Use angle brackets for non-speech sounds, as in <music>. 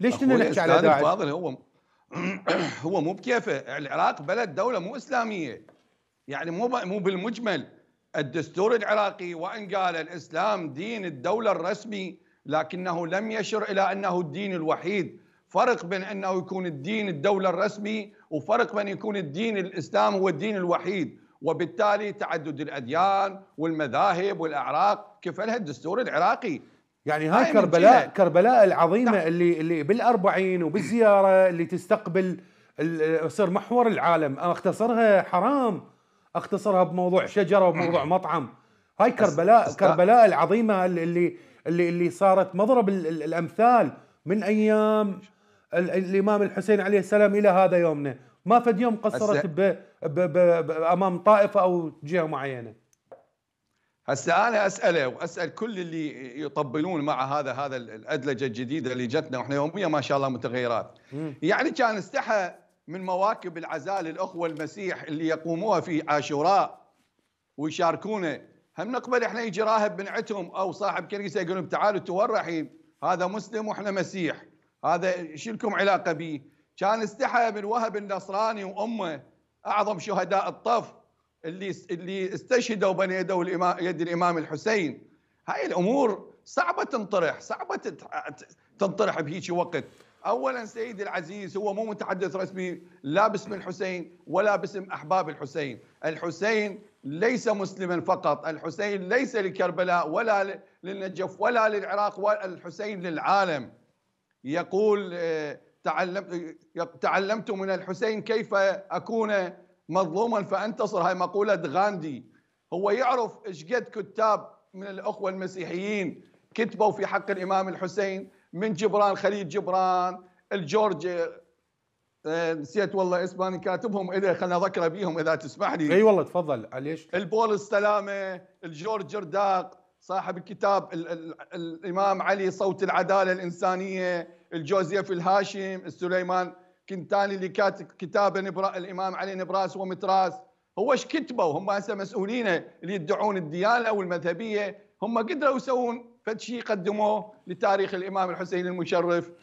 ليش نحكي على داعش؟ فاضل هو <clears throat> هو مو بكيفه العراق بلد دوله مو اسلاميه يعني مو مو بالمجمل الدستور العراقي وان قال الاسلام دين الدوله الرسمي لكنه لم يشر الى انه الدين الوحيد فرق بين انه يكون الدين الدوله الرسمي وفرق بين يكون الدين الاسلام هو الدين الوحيد وبالتالي تعدد الاديان والمذاهب والاعراق كفلها الدستور العراقي يعني هاي كربلاء كربلاء العظيمه نعم. اللي اللي بالأربعين وبالزياره اللي تستقبل تصير محور العالم اختصرها حرام اختصرها بموضوع شجره وموضوع نعم. مطعم هاي كربلاء كربلاء العظيمه اللي اللي اللي صارت مضرب الامثال من ايام الامام الحسين عليه السلام الى هذا يومنا ما فد يوم قصرت ب ب ب ب امام طائفه او جهه معينه هسه انا اساله واسال كل اللي يطبلون مع هذا هذا الادلجه الجديده اللي جتنا واحنا يوميا ما شاء الله متغيرات يعني كان استحى من مواكب العزاء للاخوه المسيح اللي يقوموها في عاشوراء ويشاركونه هم نقبل احنا يجي راهب من عتهم او صاحب كنيسه يقول لهم تعالوا تورحي هذا مسلم واحنا مسيح هذا شو لكم علاقه به كان استحى من وهب النصراني وامه اعظم شهداء الطف اللي اللي استشهدوا بني يدي الامام يد الامام الحسين هاي الامور صعبه تنطرح صعبه تنطرح بهيك وقت اولا سيدي العزيز هو مو متحدث رسمي لا باسم الحسين ولا باسم احباب الحسين الحسين ليس مسلما فقط الحسين ليس لكربلاء ولا للنجف ولا للعراق الحسين للعالم يقول آه، تعلمت تعلمت من الحسين كيف اكون مظلوما فانتصر هاي مقوله غاندي هو يعرف ايش قد كتاب من الاخوه المسيحيين كتبوا في حق الامام الحسين من جبران خليل جبران الجورج آه، نسيت والله اسمه كاتبهم اذا خلنا اذكره بيهم اذا تسمح لي اي والله تفضل عليش البول السلامه الجورج جرداق صاحب الكتاب الـ الـ الامام علي صوت العداله الانسانيه الجوزيف الهاشم السليمان كنتاني اللي كاتب كتابه نبرا الامام علي نبراس ومتراس هو ايش كتبوا هم هسه مسؤولين اللي يدعون الديانه والمذهبيه هم قدروا يسوون فد شيء قدموه لتاريخ الامام الحسين المشرف